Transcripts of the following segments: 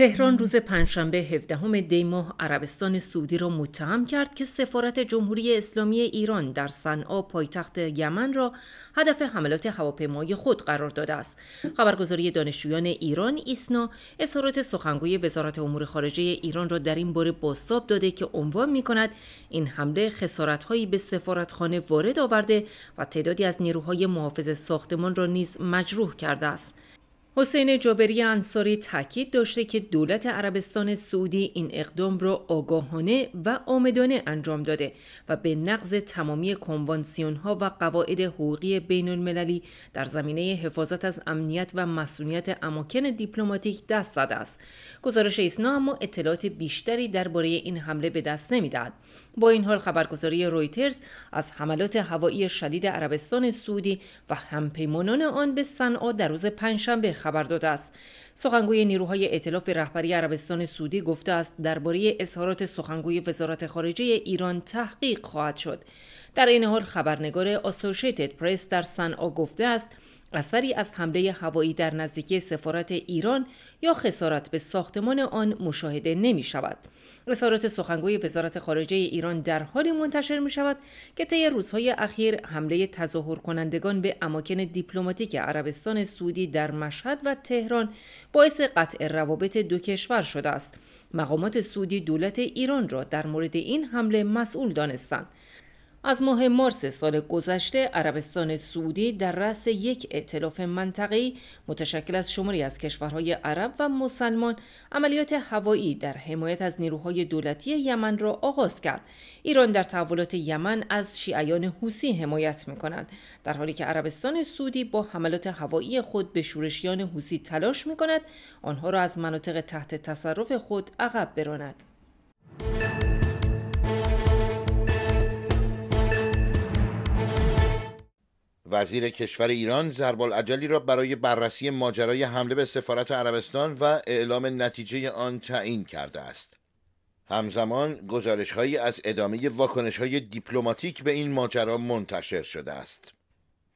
تهران روز پنجشنبه 17 دی ماه عربستان سعودی را متهم کرد که سفارت جمهوری اسلامی ایران در صنعا پایتخت یمن را هدف حملات هواپیمای خود قرار داده است. خبرگزاری دانشجویان ایران ایسنا اظهارات سخنگوی وزارت امور خارجه ایران را در این باره باستاب داده که عنوان می کند این حمله خسارتهایی به سفارتخانه وارد آورده و تعدادی از نیروهای محافظ ساختمان را نیز مجروح کرده است. حسین جابری انصاری تاکید داشته که دولت عربستان سعودی این اقدام را آگاهانه و آمدانه انجام داده و به نقض تمامی کنوانسیون ها و قواعد حقوقی بین المللی در زمینه حفاظت از امنیت و مسئولیت اماکن دیپلماتیک دست داده است. گزارش ایسنا اما اطلاعات بیشتری درباره این حمله به دست نمیدهد. با این حال خبرگزاری رویترز از حملات هوایی شدید عربستان سعودی و همپیمانان آن به صنعا در روز پنجشنبه خبر داده است سخنگوی نیروهای ائتلاف رهبری عربستان سعودی گفته است درباره اظهارات سخنگوی وزارت خارجه ایران تحقیق خواهد شد در این حال خبرنگار آسوشیتد پرس در صنعا گفته است اثری از حمله هوایی در نزدیکی سفارت ایران یا خسارت به ساختمان آن مشاهده نمی شود. اظهارات سخنگوی وزارت خارجه ایران در حال منتشر می شود که طی روزهای اخیر حمله تظاهر کنندگان به اماکن دیپلماتیک عربستان سعودی در مشهد و تهران باعث قطع روابط دو کشور شده است. مقامات سعودی دولت ایران را در مورد این حمله مسئول دانستند. از ماه مارس سال گذشته عربستان سعودی در رأس یک ائتلاف منطقه‌ای متشکل از شماری از کشورهای عرب و مسلمان عملیات هوایی در حمایت از نیروهای دولتی یمن را آغاز کرد ایران در تحولات یمن از شیعیان حوسی حمایت می‌کند در حالی که عربستان سعودی با حملات هوایی خود به شورشیان حوسی تلاش می‌کند آنها را از مناطق تحت تصرف خود عقب براند وزیر کشور ایران زربال عجلی را برای بررسی ماجرای حمله به سفارت عربستان و اعلام نتیجه آن تعیین کرده است. همزمان گزارشهایی از ادامه های دیپلماتیک به این ماجرا منتشر شده است.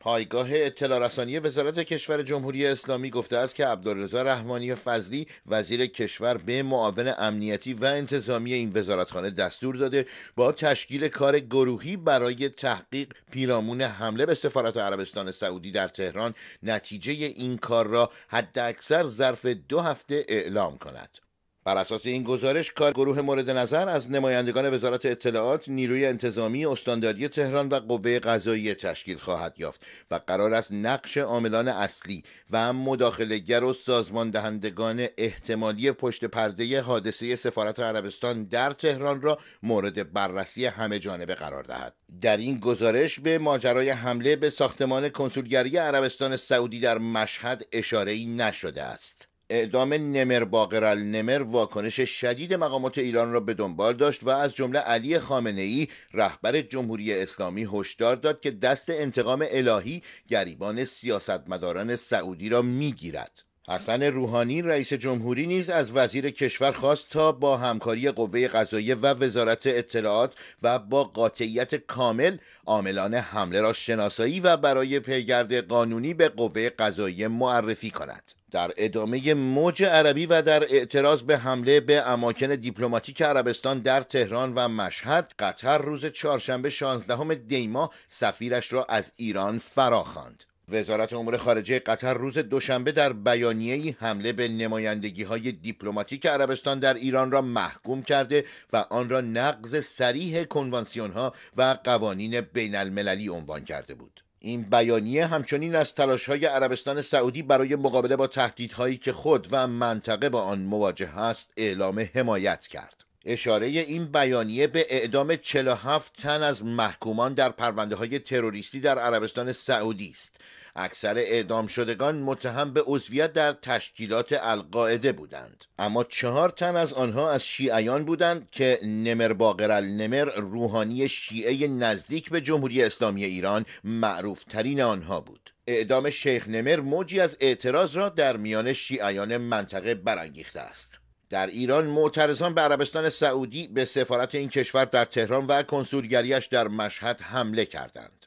پایگاه اطلاع رسانی وزارت کشور جمهوری اسلامی گفته است که عبدالرضا رحمانی فضلی وزیر کشور به معاون امنیتی و انتظامی این وزارتخانه دستور داده با تشکیل کار گروهی برای تحقیق پیرامون حمله به سفارت عربستان سعودی در تهران نتیجه این کار را حداکثر ظرف دو هفته اعلام کند بر اساس این گزارش کار گروه مورد نظر از نمایندگان وزارت اطلاعات، نیروی انتظامی، استانداری تهران و قوه قضایی تشکیل خواهد یافت و قرار است نقش عاملان اصلی و مداخلهگر و سازمان دهندگان احتمالی پشت پرده حادثه سفارت عربستان در تهران را مورد بررسی همه جانبه قرار دهد. در این گزارش به ماجرای حمله به ساختمان کنسولگری عربستان سعودی در مشهد ای نشده است. اعدام نمر باقرال نمر واکنش شدید مقامات ایران را به دنبال داشت و از جمله علی خامنه ای رهبر جمهوری اسلامی هشدار داد که دست انتقام الهی گریبان سیاستمداران سعودی را میگیرد حسن روحانی رئیس جمهوری نیز از وزیر کشور خواست تا با همکاری قوه قضاییه و وزارت اطلاعات و با قاطعیت کامل عاملان حمله را شناسایی و برای پیگرد قانونی به قوه قضاییه معرفی کند در ادامه موج عربی و در اعتراض به حمله به اماکن دیپلماتیک عربستان در تهران و مشهد قطر روز چهارشنبه 16 دیما سفیرش را از ایران فراخواند وزارت امور خارجه قطر روز دوشنبه در بیانیه‌ای حمله به نمایندگی های دیپلماتیک عربستان در ایران را محکوم کرده و آن را نقض سریح کنوانسیون ها و قوانین بین المللی عنوان کرده بود. این بیانیه همچنین از تلاش‌های عربستان سعودی برای مقابله با تهدیدهایی که خود و منطقه با آن مواجه است اعلام حمایت کرد. اشاره این بیانیه به اعدام 47 تن از محکومان در پرونده های تروریستی در عربستان سعودی است اکثر اعدام شدگان متهم به عضویت در تشکیلات القاعده بودند اما چهار تن از آنها از شیعیان بودند که نمر باقر النمر روحانی شیعه نزدیک به جمهوری اسلامی ایران معروف ترین آنها بود اعدام شیخ نمر موجی از اعتراض را در میان شیعیان منطقه برانگیخته است در ایران معترضان به عربستان سعودی به سفارت این کشور در تهران و کنسولگریش در مشهد حمله کردند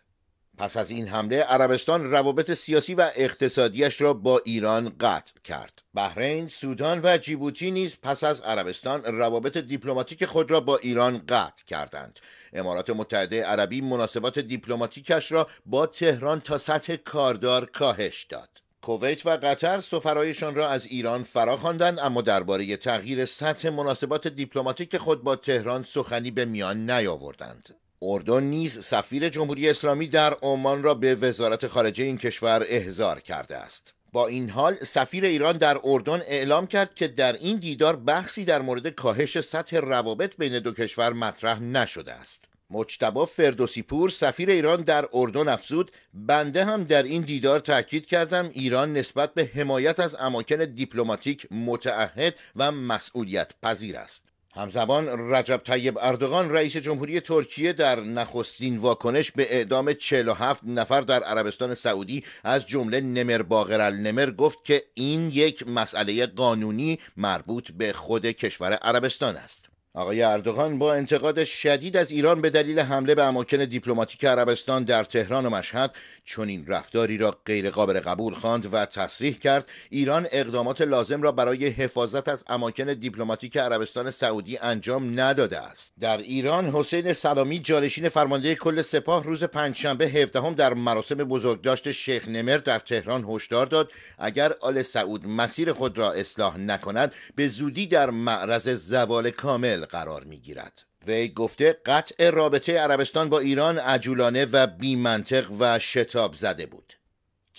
پس از این حمله عربستان روابط سیاسی و اقتصادیش را با ایران قطع کرد. بحرین، سودان و جیبوتی نیز پس از عربستان روابط دیپلماتیک خود را با ایران قطع کردند. امارات متحده عربی مناسبات دیپلماتیکش را با تهران تا سطح کاردار کاهش داد. کویت و قطر سفرایشان را از ایران فرا خواندند اما درباره تغییر سطح مناسبات دیپلماتیک خود با تهران سخنی به میان نیاوردند. اردن نیز سفیر جمهوری اسلامی در عمان را به وزارت خارجه این کشور احضار کرده است با این حال سفیر ایران در اردن اعلام کرد که در این دیدار بحثی در مورد کاهش سطح روابط بین دو کشور مطرح نشده است مجتبا فردوسی پور سفیر ایران در اردن افزود بنده هم در این دیدار تاکید کردم ایران نسبت به حمایت از اماکن دیپلماتیک متعهد و مسئولیت پذیر است همزمان رجب طیب اردوغان رئیس جمهوری ترکیه در نخستین واکنش به اعدام 47 نفر در عربستان سعودی از جمله نمر باقر النمر گفت که این یک مسئله قانونی مربوط به خود کشور عربستان است. آقای اردوغان با انتقاد شدید از ایران به دلیل حمله به اماکن دیپلماتیک عربستان در تهران و مشهد این رفتاری را غیرقابل قبول خواند و تصریح کرد ایران اقدامات لازم را برای حفاظت از اماکن دیپلماتیک عربستان سعودی انجام نداده است در ایران حسین سلامی جانشین فرمانده کل سپاه روز پنجشنبه هفدهم در مراسم بزرگداشت شیخ نمر در تهران هشدار داد اگر آل سعود مسیر خود را اصلاح نکند به زودی در معرض زوال کامل قرار می گیرد وی گفته قطع رابطه عربستان با ایران عجولانه و بیمنطق و شتاب زده بود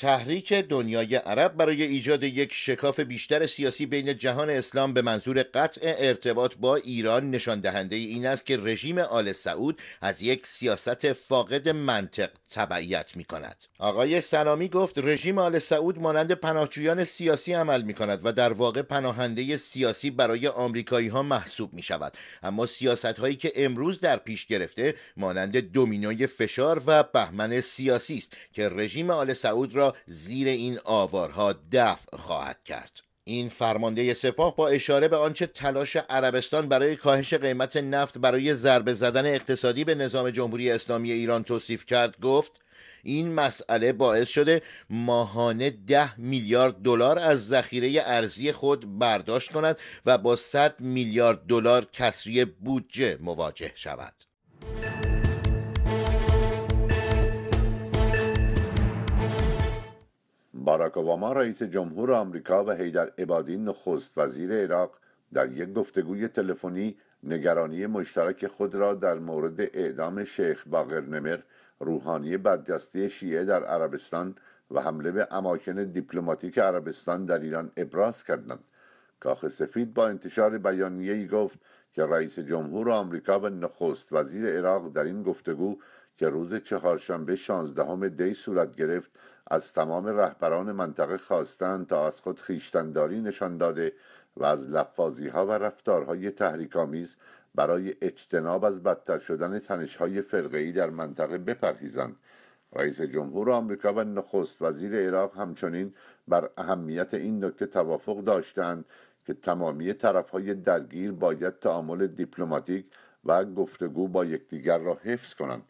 تحریک دنیای عرب برای ایجاد یک شکاف بیشتر سیاسی بین جهان اسلام به منظور قطع ارتباط با ایران نشان دهنده این است که رژیم آل سعود از یک سیاست فاقد منطق تبعیت می کند. آقای سلامی گفت رژیم آل سعود مانند پناهجویان سیاسی عمل می کند و در واقع پناهنده سیاسی برای آمریکایی ها محسوب می شود. اما سیاست هایی که امروز در پیش گرفته مانند دومینوی فشار و بهمن سیاسی است که رژیم آل سعود را زیر این آوارها دفع خواهد کرد این فرمانده سپاه با اشاره به آنچه تلاش عربستان برای کاهش قیمت نفت برای ضربه زدن اقتصادی به نظام جمهوری اسلامی ایران توصیف کرد گفت این مسئله باعث شده ماهانه 10 میلیارد دلار از ذخیره ارزی خود برداشت کند و با 100 میلیارد دلار کسری بودجه مواجه شود باراک اوباما رئیس جمهور آمریکا و حیدر عبادی نخست وزیر عراق در یک گفتگوی تلفنی نگرانی مشترک خود را در مورد اعدام شیخ باقر نمر روحانی برجسته شیعه در عربستان و حمله به اماکن دیپلماتیک عربستان در ایران ابراز کردند کاخ سفید با انتشار بیانیه‌ای گفت که رئیس جمهور آمریکا و نخست وزیر عراق در این گفتگو که روز چهارشنبه شانزدهم دی صورت گرفت از تمام رهبران منطقه خواستند تا از خود خیشتنداری نشان داده و از لفاظی ها و رفتارهای تحریکآمیز برای اجتناب از بدتر شدن تنشهای ای در منطقه بپرهیزند رئیس جمهور آمریکا و نخست وزیر عراق همچنین بر اهمیت این نکته توافق داشتند که تمامی طرفهای درگیر باید تعامل دیپلماتیک و گفتگو با یکدیگر را حفظ کنند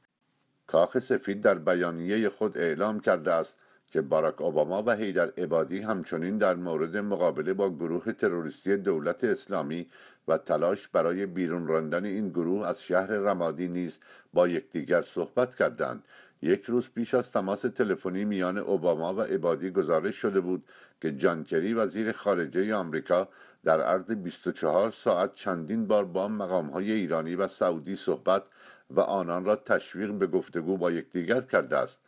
کاخ سفید در بیانیه خود اعلام کرده است که باراک اوباما و هیدر عبادی همچنین در مورد مقابله با گروه تروریستی دولت اسلامی و تلاش برای بیرون راندن این گروه از شهر رمادی نیز با یکدیگر صحبت کردند یک روز پیش از تماس تلفنی میان اوباما و عبادی گزارش شده بود که جان کری وزیر خارجه آمریکا در عرض 24 ساعت چندین بار با مقامهای ایرانی و سعودی صحبت و آنان را تشویق به گفتگو با یکدیگر کرده است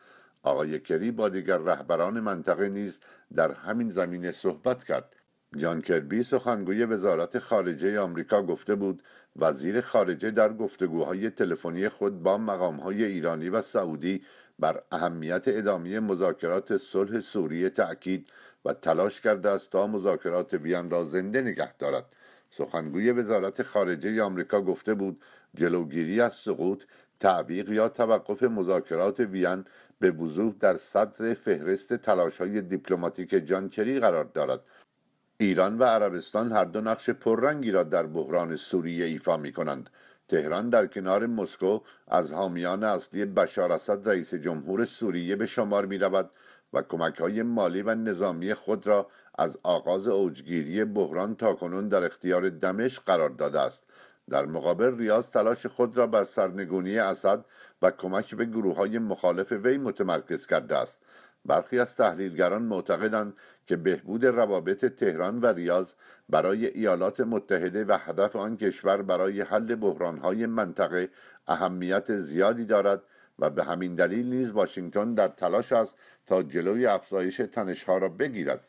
آقای کری با دیگر رهبران منطقه نیز در همین زمینه صحبت کرد جان کربی سخنگوی وزارت خارجه آمریکا گفته بود وزیر خارجه در گفتگوهای تلفنی خود با مقامهای ایرانی و سعودی بر اهمیت ادامه مذاکرات صلح سوریه تأکید و تلاش کرده است تا مذاکرات بیان را زنده نگه دارد سخنگوی وزارت خارجه آمریکا گفته بود جلوگیری از سقوط تعویق یا توقف مذاکرات وین به وضوح در صدر فهرست تلاش های دیپلماتیک جان قرار دارد ایران و عربستان هر دو نقش پررنگی را در بحران سوریه ایفا می کنند تهران در کنار مسکو از حامیان اصلی بشار اسد رئیس جمهور سوریه به شمار می رود و کمک های مالی و نظامی خود را از آغاز اوجگیری بحران کنون در اختیار دمشق قرار داده است در مقابل ریاض تلاش خود را بر سرنگونی اسد و کمک به گروه های مخالف وی متمرکز کرده است برخی از تحلیلگران معتقدند که بهبود روابط تهران و ریاض برای ایالات متحده و هدف آن کشور برای حل بحرانهای منطقه اهمیت زیادی دارد و به همین دلیل نیز واشنگتن در تلاش است تا جلوی افزایش تنشها را بگیرد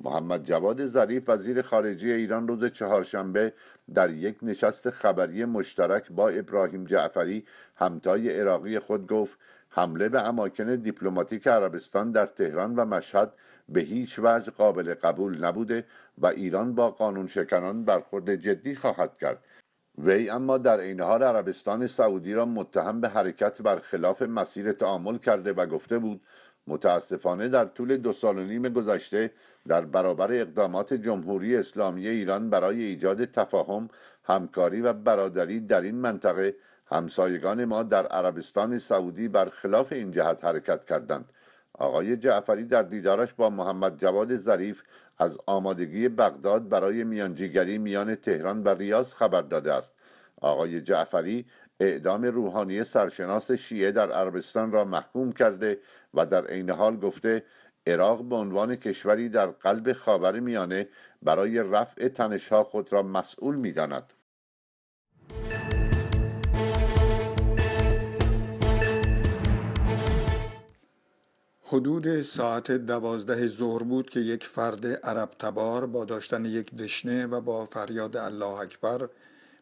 محمد جواد ظریف وزیر خارجه ایران روز چهارشنبه در یک نشست خبری مشترک با ابراهیم جعفری همتای عراقی خود گفت حمله به اماکن دیپلماتیک عربستان در تهران و مشهد به هیچ وجه قابل قبول نبوده و ایران با قانون شکنان برخورد جدی خواهد کرد وی اما در عین حال عربستان سعودی را متهم به حرکت برخلاف مسیر تعامل کرده و گفته بود متاسفانه در طول دو سال و نیم گذشته در برابر اقدامات جمهوری اسلامی ایران برای ایجاد تفاهم همکاری و برادری در این منطقه همسایگان ما در عربستان سعودی برخلاف این جهت حرکت کردند آقای جعفری در دیدارش با محمد جواد ظریف از آمادگی بغداد برای میانجیگری میان تهران و ریاض خبر داده است آقای جعفری اعدام روحانی سرشناس شیعه در عربستان را محکوم کرده و در عین حال گفته عراق به عنوان کشوری در قلب خاور میانه برای رفع تنشها خود را مسئول میداند حدود ساعت دوازده ظهر بود که یک فرد عرب تبار با داشتن یک دشنه و با فریاد الله اکبر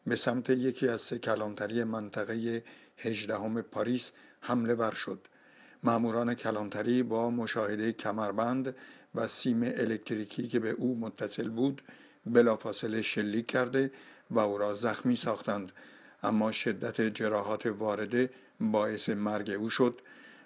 به سمت یکی از سه کلانتری منطقه هجدهم پاریس حمله ور شد ماموران کلانتری با مشاهده کمربند و سیم الکتریکی که به او متصل بود بلافاصله شلیک کرده و او را زخمی ساختند اما شدت جراحات وارده باعث مرگ او شد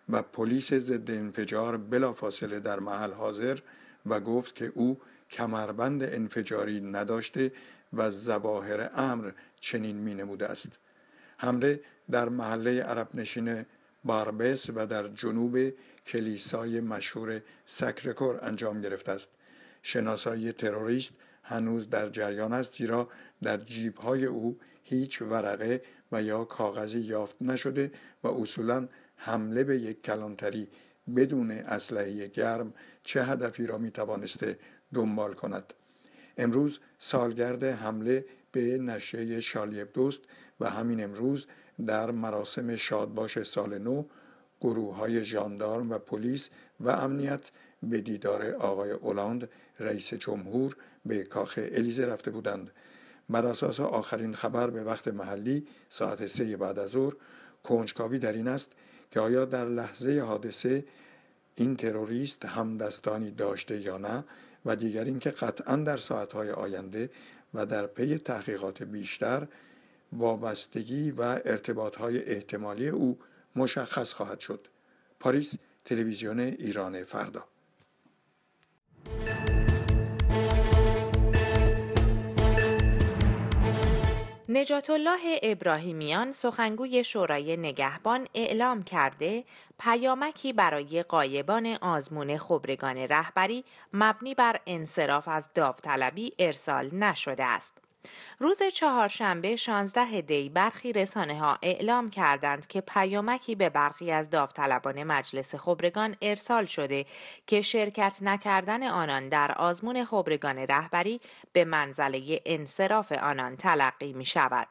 و پلیس ضد انفجار بلافاصله در محل حاضر و گفت که او کمربند انفجاری نداشته و زواهر امر چنین می نموده است حمله در محله عرب نشین باربس و در جنوب کلیسای مشهور سکرکور انجام گرفته است شناسایی تروریست هنوز در جریان است زیرا در جیبهای او هیچ ورقه و یا کاغذی یافت نشده و اصولاً حمله به یک کلانتری بدون اسلحه گرم چه هدفی را می توانسته دنبال کند امروز سالگرد حمله به نشه شالیب دوست و همین امروز در مراسم شادباش سال نو گروه های ژاندارم و پلیس و امنیت به دیدار آقای اولاند رئیس جمهور به کاخ الیزه رفته بودند بر اساس آخرین خبر به وقت محلی ساعت سه بعد از ظهر کنجکاوی در این است که آیا در لحظه حادثه این تروریست همدستانی داشته یا نه و دیگر اینکه قطعا در ساعتهای آینده و در پی تحقیقات بیشتر وابستگی و ارتباطهای احتمالی او مشخص خواهد شد پاریس تلویزیون ایران فردا نجات الله ابراهیمیان سخنگوی شورای نگهبان اعلام کرده پیامکی برای قایبان آزمون خبرگان رهبری مبنی بر انصراف از داوطلبی ارسال نشده است. روز چهارشنبه 16 دی برخی رسانه ها اعلام کردند که پیامکی به برخی از داوطلبان مجلس خبرگان ارسال شده که شرکت نکردن آنان در آزمون خبرگان رهبری به منزله انصراف آنان تلقی می شود.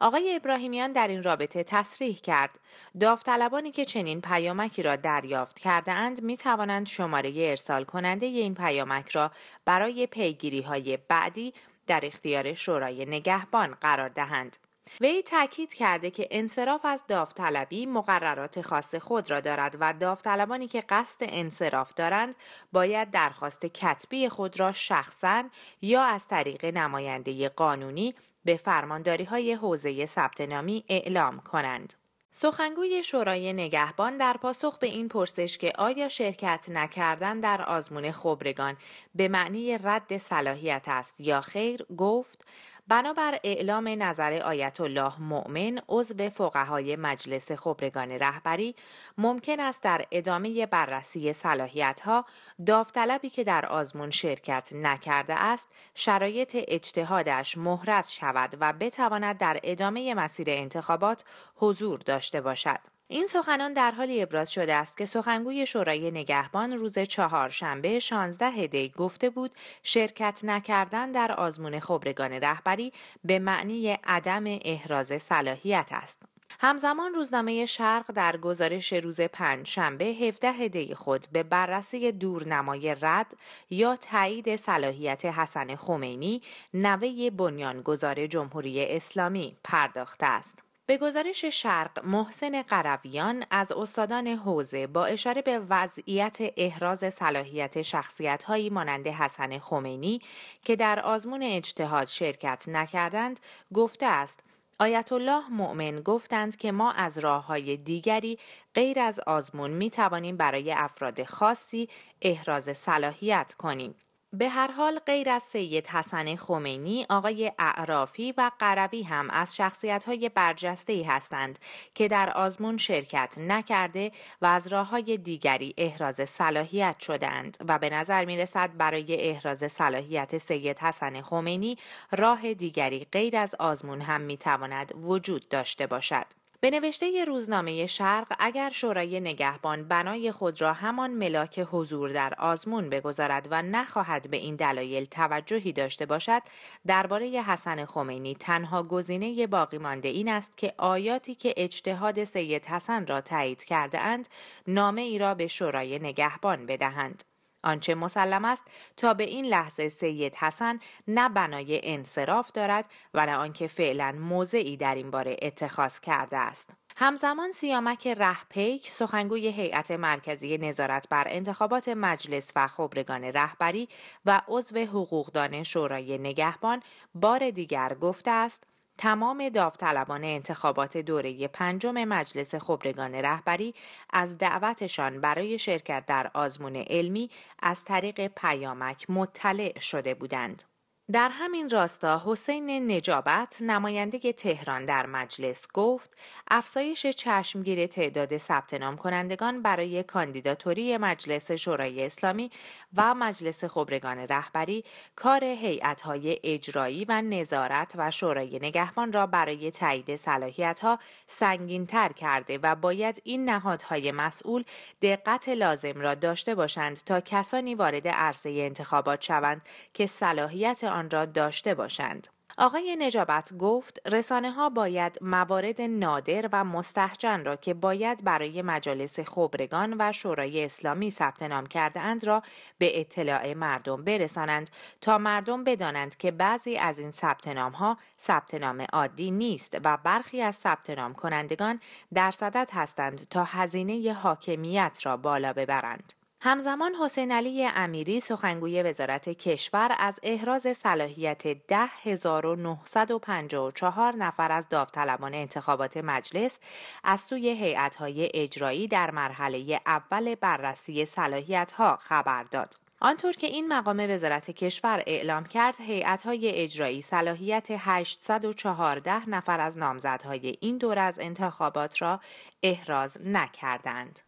آقای ابراهیمیان در این رابطه تصریح کرد داوطلبانی که چنین پیامکی را دریافت کرده اند می توانند شماره ارسال کننده این پیامک را برای پیگیری های بعدی در اختیار شورای نگهبان قرار دهند. وی تاکید کرده که انصراف از داوطلبی مقررات خاص خود را دارد و داوطلبانی که قصد انصراف دارند باید درخواست کتبی خود را شخصا یا از طریق نماینده قانونی به فرمانداری های حوزه ثبت نامی اعلام کنند. سخنگوی شورای نگهبان در پاسخ به این پرسش که آیا شرکت نکردن در آزمون خبرگان به معنی رد صلاحیت است یا خیر گفت بنابر اعلام نظر آیت الله مؤمن عضو فقهای مجلس خبرگان رهبری ممکن است در ادامه بررسی صلاحیت ها داوطلبی که در آزمون شرکت نکرده است شرایط اجتهادش مهرز شود و بتواند در ادامه مسیر انتخابات حضور داشته باشد. این سخنان در حالی ابراز شده است که سخنگوی شورای نگهبان روز چهارشنبه 16 دی گفته بود شرکت نکردن در آزمون خبرگان رهبری به معنی عدم احراز صلاحیت است. همزمان روزنامه شرق در گزارش روز پنج شنبه 17 دی خود به بررسی دورنمای رد یا تایید صلاحیت حسن خمینی نوه بنیانگذار جمهوری اسلامی پرداخته است. به گزارش شرق محسن قرویان از استادان حوزه با اشاره به وضعیت احراز صلاحیت هایی مانند حسن خمینی که در آزمون اجتهاد شرکت نکردند گفته است آیت الله مؤمن گفتند که ما از راه های دیگری غیر از آزمون می توانیم برای افراد خاصی احراز صلاحیت کنیم. به هر حال غیر از سید حسن خمینی آقای اعرافی و قربی هم از شخصیت های برجسته ای هستند که در آزمون شرکت نکرده و از راه های دیگری احراز صلاحیت شدند و به نظر می رسد برای احراز صلاحیت سید حسن خمینی راه دیگری غیر از آزمون هم می تواند وجود داشته باشد. به نوشته روزنامه شرق اگر شورای نگهبان بنای خود را همان ملاک حضور در آزمون بگذارد و نخواهد به این دلایل توجهی داشته باشد درباره حسن خمینی تنها گزینه باقی مانده این است که آیاتی که اجتهاد سید حسن را تایید کرده اند نامه ای را به شورای نگهبان بدهند آنچه مسلم است تا به این لحظه سید حسن نه بنای انصراف دارد و نه آنکه فعلا موضعی در این باره اتخاذ کرده است همزمان سیامک رهپیک سخنگوی هیئت مرکزی نظارت بر انتخابات مجلس و خبرگان رهبری و عضو حقوقدان شورای نگهبان بار دیگر گفته است تمام داوطلبان انتخابات دوره پنجم مجلس خبرگان رهبری از دعوتشان برای شرکت در آزمون علمی از طریق پیامک مطلع شده بودند. در همین راستا حسین نجابت نماینده تهران در مجلس گفت افزایش چشمگیر تعداد ثبت نام کنندگان برای کاندیداتوری مجلس شورای اسلامی و مجلس خبرگان رهبری کار هیئت‌های اجرایی و نظارت و شورای نگهبان را برای تایید صلاحیت‌ها سنگینتر کرده و باید این نهادهای مسئول دقت لازم را داشته باشند تا کسانی وارد عرصه انتخابات شوند که صلاحیت را داشته باشند. آقای نجابت گفت رسانه ها باید موارد نادر و مستحجن را که باید برای مجالس خبرگان و شورای اسلامی ثبت نام کرده اند را به اطلاع مردم برسانند تا مردم بدانند که بعضی از این ثبت نام ها ثبت نام عادی نیست و برخی از ثبت نام کنندگان در صدد هستند تا هزینه حاکمیت را بالا ببرند. همزمان حسین علی امیری سخنگوی وزارت کشور از احراز صلاحیت 10954 نفر از داوطلبان انتخابات مجلس از سوی هیئت‌های اجرایی در مرحله اول بررسی صلاحیت‌ها خبر داد. آنطور که این مقام وزارت کشور اعلام کرد، هیئت‌های اجرایی صلاحیت 814 نفر از نامزدهای این دور از انتخابات را احراز نکردند.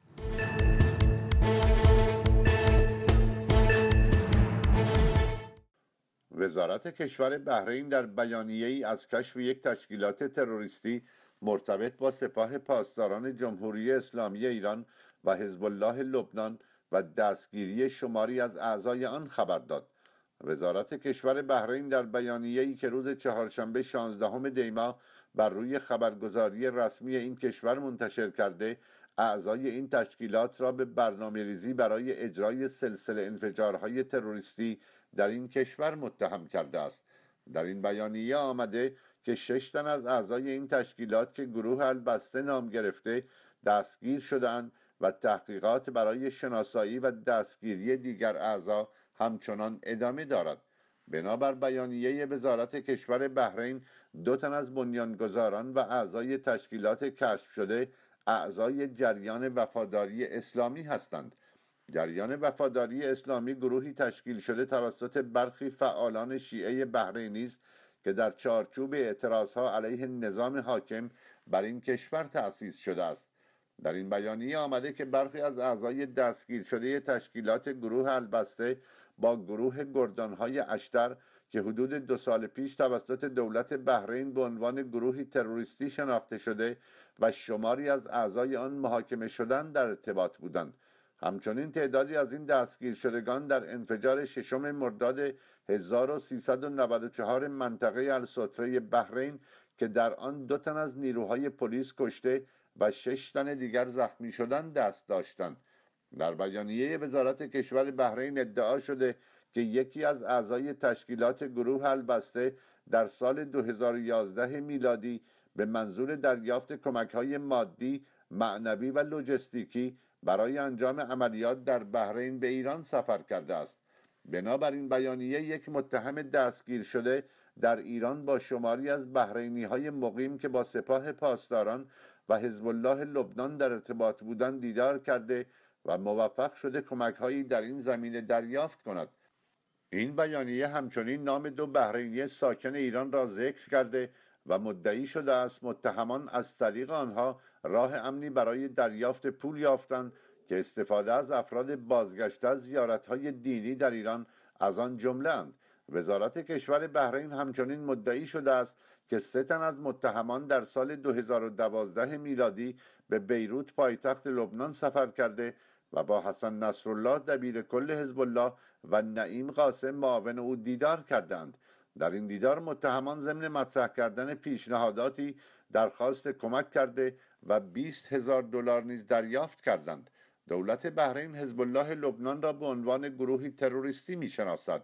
وزارت کشور بحرین در بیانیه ای از کشف یک تشکیلات تروریستی مرتبط با سپاه پاسداران جمهوری اسلامی ایران و حزب الله لبنان و دستگیری شماری از اعضای آن خبر داد وزارت کشور بحرین در بیانیه ای که روز چهارشنبه 16 دیما بر روی خبرگزاری رسمی این کشور منتشر کرده اعضای این تشکیلات را به برنامه ریزی برای اجرای سلسله انفجارهای تروریستی در این کشور متهم کرده است در این بیانیه آمده که شش تن از اعضای این تشکیلات که گروه البسته نام گرفته دستگیر شدند و تحقیقات برای شناسایی و دستگیری دیگر اعضا همچنان ادامه دارد بنابر بیانیه وزارت کشور بحرین دو تن از بنیانگذاران و اعضای تشکیلات کشف شده اعضای جریان وفاداری اسلامی هستند جریان وفاداری اسلامی گروهی تشکیل شده توسط برخی فعالان شیعه بحرینی است که در چارچوب اعتراضها علیه نظام حاکم بر این کشور تأسیس شده است در این بیانیه آمده که برخی از اعضای دستگیر شده تشکیلات گروه البسته با گروه گردانهای اشتر که حدود دو سال پیش توسط دولت بحرین به عنوان گروهی تروریستی شناخته شده و شماری از اعضای آن محاکمه شدن در ارتباط بودند همچنین تعدادی از این دستگیر شدگان در انفجار ششم مرداد 1394 منطقه السطره بحرین که در آن دو تن از نیروهای پلیس کشته و شش تن دیگر زخمی شدن دست داشتند در بیانیه وزارت کشور بحرین ادعا شده که یکی از اعضای تشکیلات گروه البسته در سال 2011 میلادی به منظور دریافت کمک های مادی، معنوی و لوجستیکی برای انجام عملیات در بحرین به ایران سفر کرده است بنابراین بیانیه یک متهم دستگیر شده در ایران با شماری از بحرینی های مقیم که با سپاه پاسداران و حزب الله لبنان در ارتباط بودند دیدار کرده و موفق شده کمک هایی در این زمینه دریافت کند این بیانیه همچنین نام دو بحرینی ساکن ایران را ذکر کرده و مدعی شده است متهمان از طریق آنها راه امنی برای دریافت پول یافتند که استفاده از افراد بازگشته از زیارتهای دینی در ایران از آن جمله اند وزارت کشور بهرین همچنین مدعی شده است که سه تن از متهمان در سال 2012 میلادی به بیروت پایتخت لبنان سفر کرده و با حسن نصرالله دبیر کل حزب الله و نعیم قاسم معاون او دیدار کردند در این دیدار متهمان ضمن مطرح کردن پیشنهاداتی درخواست کمک کرده و 20 هزار دلار نیز دریافت کردند دولت بحرین حزب الله لبنان را به عنوان گروهی تروریستی میشناسد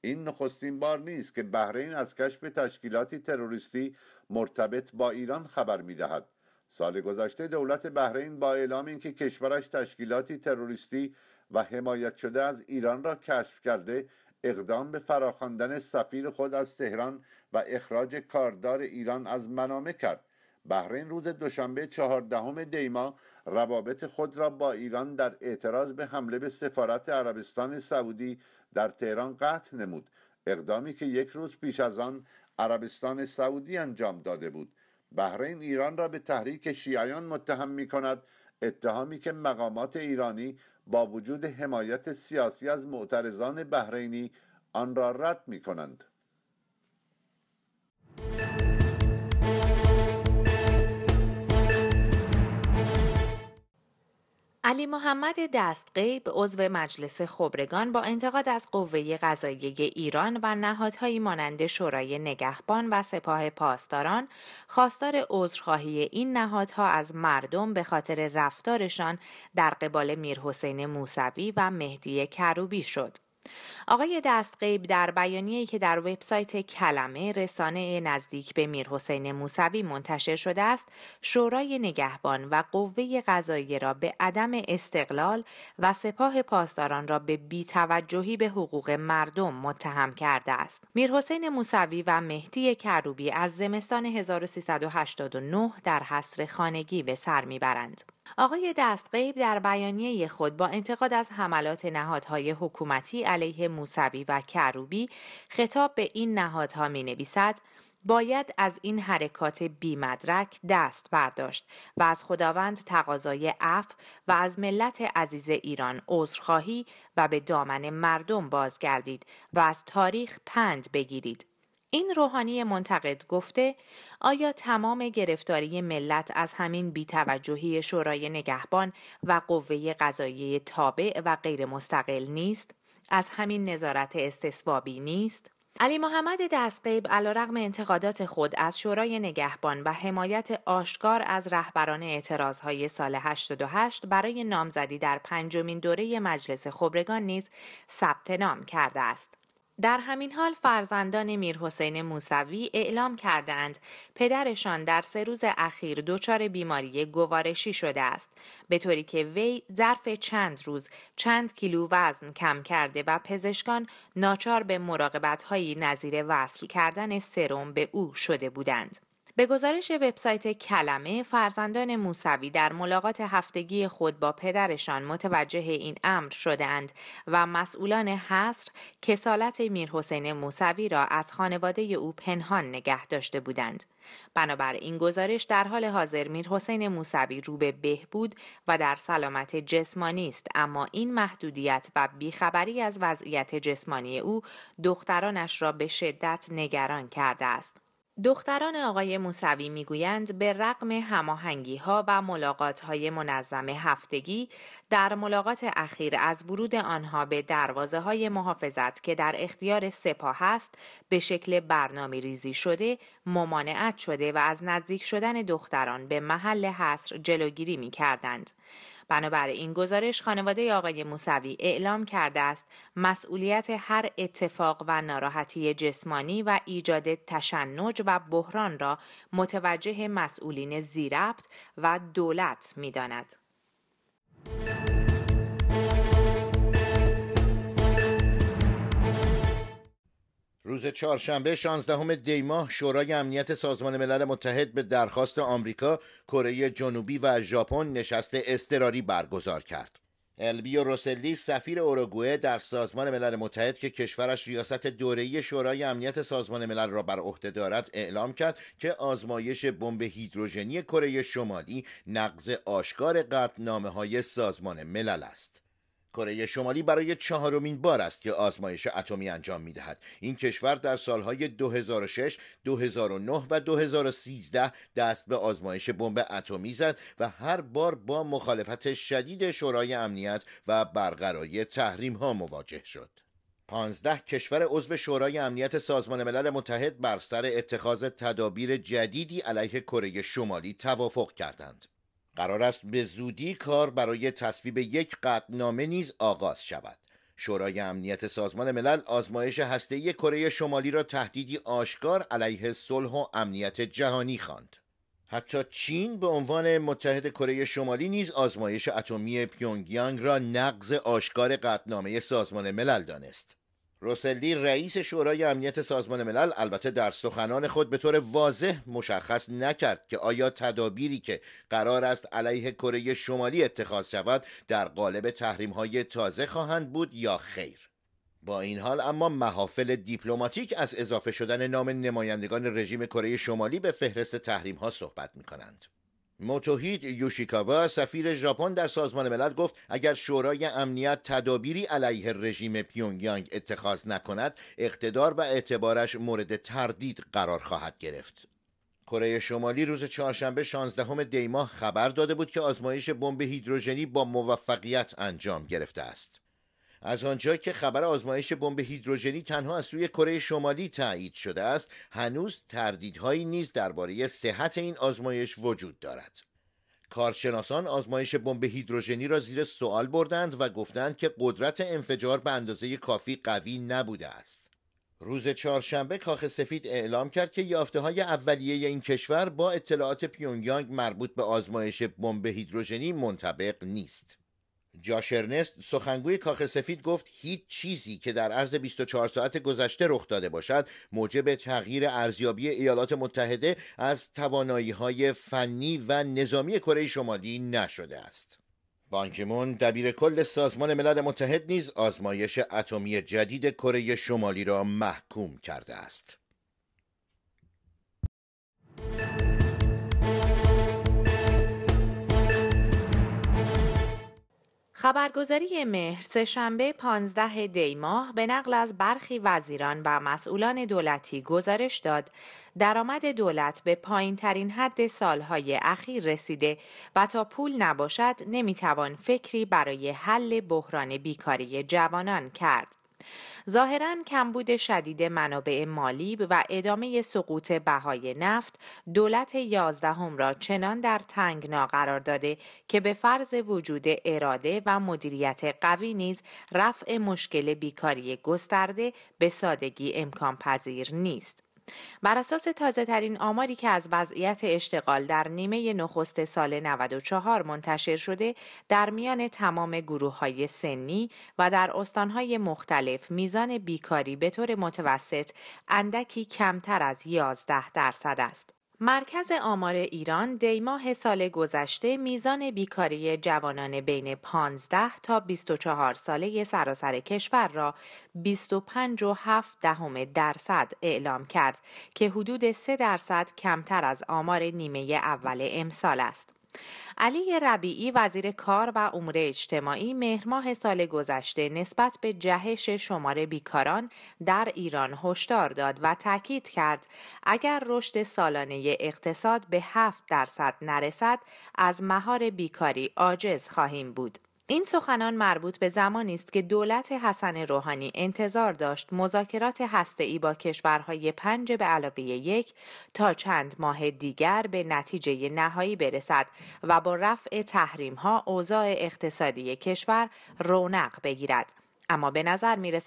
این نخستین بار نیست که بحرین از کشف تشکیلاتی تروریستی مرتبط با ایران خبر میدهد سال گذشته دولت بحرین با اعلام اینکه کشورش تشکیلاتی تروریستی و حمایت شده از ایران را کشف کرده اقدام به فراخواندن سفیر خود از تهران و اخراج کاردار ایران از منامه کرد بحرین روز دوشنبه چهاردهم دیما روابط خود را با ایران در اعتراض به حمله به سفارت عربستان سعودی در تهران قطع نمود اقدامی که یک روز پیش از آن عربستان سعودی انجام داده بود بحرین ایران را به تحریک شیعیان متهم می کند اتهامی که مقامات ایرانی با وجود حمایت سیاسی از معترضان بحرینی آن را رد می کنند علی محمد دستقی عضو مجلس خبرگان با انتقاد از قوه قضایی ایران و نهادهایی مانند شورای نگهبان و سپاه پاسداران خواستار عذرخواهی این نهادها از مردم به خاطر رفتارشان در قبال میرحسین موسوی و مهدی کروبی شد. آقای دستقیب در بیانیه‌ای که در وبسایت کلمه رسانه نزدیک به میر حسین موسوی منتشر شده است شورای نگهبان و قوه قضاییه را به عدم استقلال و سپاه پاسداران را به بیتوجهی به حقوق مردم متهم کرده است میر حسین موسوی و مهدی کروبی از زمستان 1389 در حصر خانگی به سر میبرند آقای دستقیب در بیانیه خود با انتقاد از حملات نهادهای حکومتی علیه موسوی و کروبی خطاب به این نهادها می نویسد باید از این حرکات بی مدرک دست برداشت و از خداوند تقاضای اف و از ملت عزیز ایران عذرخواهی و به دامن مردم بازگردید و از تاریخ پند بگیرید. این روحانی منتقد گفته آیا تمام گرفتاری ملت از همین بیتوجهی شورای نگهبان و قوه قضایی تابع و غیر مستقل نیست؟ از همین نظارت استثوابی نیست؟ علی محمد دستقیب علیرغم انتقادات خود از شورای نگهبان و حمایت آشکار از رهبران اعتراضهای سال 88 برای نامزدی در پنجمین دوره مجلس خبرگان نیز ثبت نام کرده است. در همین حال فرزندان میرحسین موسوی اعلام کردند پدرشان در سه روز اخیر دچار بیماری گوارشی شده است به طوری که وی ظرف چند روز چند کیلو وزن کم کرده و پزشکان ناچار به هایی نظیر وصل کردن سرم به او شده بودند به گزارش وبسایت کلمه فرزندان موسوی در ملاقات هفتگی خود با پدرشان متوجه این امر شدهاند و مسئولان حصر کسالت میرحسین موسوی را از خانواده او پنهان نگه داشته بودند بنابر این گزارش در حال حاضر میرحسین موسوی رو به بهبود و در سلامت جسمانی است اما این محدودیت و بیخبری از وضعیت جسمانی او دخترانش را به شدت نگران کرده است دختران آقای موسوی میگویند به رغم هماهنگی ها و ملاقات های منظم هفتگی در ملاقات اخیر از ورود آنها به دروازه های محافظت که در اختیار سپاه است به شکل برنامه ریزی شده ممانعت شده و از نزدیک شدن دختران به محل حصر جلوگیری می کردند. بنابراین گزارش خانواده آقای موسوی اعلام کرده است مسئولیت هر اتفاق و ناراحتی جسمانی و ایجاد تشنج و بحران را متوجه مسئولین زیربط و دولت میداند. روز چهارشنبه 16 دیماه شورای امنیت سازمان ملل متحد به درخواست آمریکا، کره جنوبی و ژاپن نشست اضطراری برگزار کرد. البیو روسلی سفیر اوروگوئه در سازمان ملل متحد که کشورش ریاست دوره‌ای شورای امنیت سازمان ملل را بر عهده دارد اعلام کرد که آزمایش بمب هیدروژنی کره شمالی نقض آشکار قطعنامه‌های سازمان ملل است. کره شمالی برای چهارمین بار است که آزمایش اتمی انجام می دهد. این کشور در سالهای 2006, 2009 و 2013 دست به آزمایش بمب اتمی زد و هر بار با مخالفت شدید شورای امنیت و برقراری تحریم ها مواجه شد. 15 کشور عضو شورای امنیت سازمان ملل متحد بر سر اتخاذ تدابیر جدیدی علیه کره شمالی توافق کردند. قرار است به زودی کار برای تصویب یک قطعنامه نیز آغاز شود شورای امنیت سازمان ملل آزمایش هسته‌ای کره شمالی را تهدیدی آشکار علیه صلح و امنیت جهانی خواند. حتی چین به عنوان متحد کره شمالی نیز آزمایش اتمی پیونگیانگ را نقض آشکار قطنامه سازمان ملل دانست. روسلی رئیس شورای امنیت سازمان ملل البته در سخنان خود به طور واضح مشخص نکرد که آیا تدابیری که قرار است علیه کره شمالی اتخاذ شود در قالب های تازه خواهند بود یا خیر با این حال اما محافل دیپلماتیک از اضافه شدن نام نمایندگان رژیم کره شمالی به فهرست تحریم ها صحبت می کنند. موتوهید یوشیکاوا سفیر ژاپن در سازمان ملل گفت اگر شورای امنیت تدابیری علیه رژیم پیونگیانگ اتخاذ نکند اقتدار و اعتبارش مورد تردید قرار خواهد گرفت کره شمالی روز چهارشنبه 16 دی ماه خبر داده بود که آزمایش بمب هیدروژنی با موفقیت انجام گرفته است از آنجا که خبر آزمایش بمب هیدروژنی تنها از سوی کره شمالی تایید شده است هنوز تردیدهایی نیز درباره صحت این آزمایش وجود دارد کارشناسان آزمایش بمب هیدروژنی را زیر سوال بردند و گفتند که قدرت انفجار به اندازه کافی قوی نبوده است. روز چهارشنبه کاخ سفید اعلام کرد که یافته های اولیه این کشور با اطلاعات پیونگیانگ مربوط به آزمایش بمب هیدروژنی منطبق نیست. جاشرنست سخنگوی کاخ سفید گفت هیچ چیزی که در عرض 24 ساعت گذشته رخ داده باشد موجب تغییر ارزیابی ایالات متحده از توانایی های فنی و نظامی کره شمالی نشده است. بانکیمون دبیر کل سازمان ملل متحد نیز آزمایش اتمی جدید کره شمالی را محکوم کرده است. خبرگزاری مهر سهشنبه 15 دی ماه به نقل از برخی وزیران و مسئولان دولتی گزارش داد درآمد دولت به پایین ترین حد سالهای اخیر رسیده و تا پول نباشد نمیتوان فکری برای حل بحران بیکاری جوانان کرد. ظاهرا کمبود شدید منابع مالی و ادامه سقوط بهای نفت دولت یازدهم را چنان در تنگنا قرار داده که به فرض وجود اراده و مدیریت قوی نیز رفع مشکل بیکاری گسترده به سادگی امکان پذیر نیست. بر اساس تازه ترین آماری که از وضعیت اشتغال در نیمه نخست سال 94 منتشر شده در میان تمام گروه های سنی و در استانهای مختلف میزان بیکاری به طور متوسط اندکی کمتر از 11 درصد است. مرکز آمار ایران دیماه سال گذشته میزان بیکاری جوانان بین 15 تا 24 ساله سراسر کشور را 25.7 دهم درصد اعلام کرد که حدود 3 درصد کمتر از آمار نیمه اول امسال است. علی ربیعی وزیر کار و امور اجتماعی مهرماه سال گذشته نسبت به جهش شمار بیکاران در ایران هشدار داد و تاکید کرد اگر رشد سالانه اقتصاد به 7 درصد نرسد از مهار بیکاری عاجز خواهیم بود. این سخنان مربوط به زمانی است که دولت حسن روحانی انتظار داشت مذاکرات هسته‌ای با کشورهای پنج به علاوه یک تا چند ماه دیگر به نتیجه نهایی برسد و با رفع تحریم‌ها اوضاع اقتصادی کشور رونق بگیرد. اما به نظر می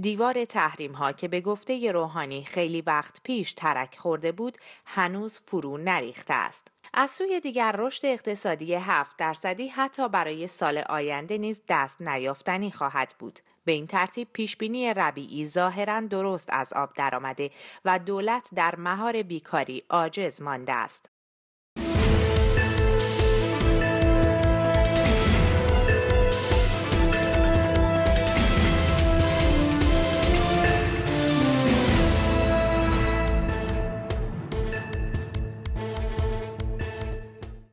دیوار تحریم که به گفته روحانی خیلی وقت پیش ترک خورده بود هنوز فرو نریخته است. از سوی دیگر رشد اقتصادی 7 درصدی حتی برای سال آینده نیز دست نیافتنی خواهد بود. به این ترتیب پیشبینی ربیعی ظاهرا درست از آب درآمده و دولت در مهار بیکاری عاجز مانده است.